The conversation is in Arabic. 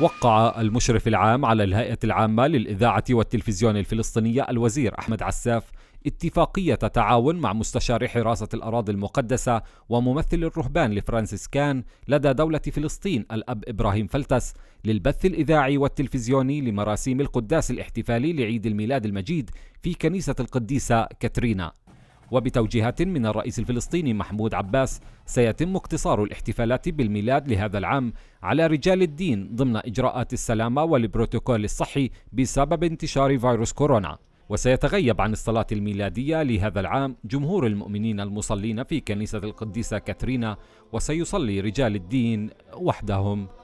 وقع المشرف العام على الهيئة العامة للإذاعة والتلفزيون الفلسطينية الوزير أحمد عساف اتفاقية تعاون مع مستشار حراسة الأراضي المقدسة وممثل الرهبان لفرانسيسكان لدى دولة فلسطين الأب إبراهيم فلتس للبث الإذاعي والتلفزيوني لمراسيم القداس الاحتفالي لعيد الميلاد المجيد في كنيسة القديسة كاترينا وبتوجيهات من الرئيس الفلسطيني محمود عباس سيتم اقتصار الاحتفالات بالميلاد لهذا العام على رجال الدين ضمن إجراءات السلامة والبروتوكول الصحي بسبب انتشار فيروس كورونا وسيتغيب عن الصلاة الميلادية لهذا العام جمهور المؤمنين المصلين في كنيسة القديسة كاترينا وسيصلي رجال الدين وحدهم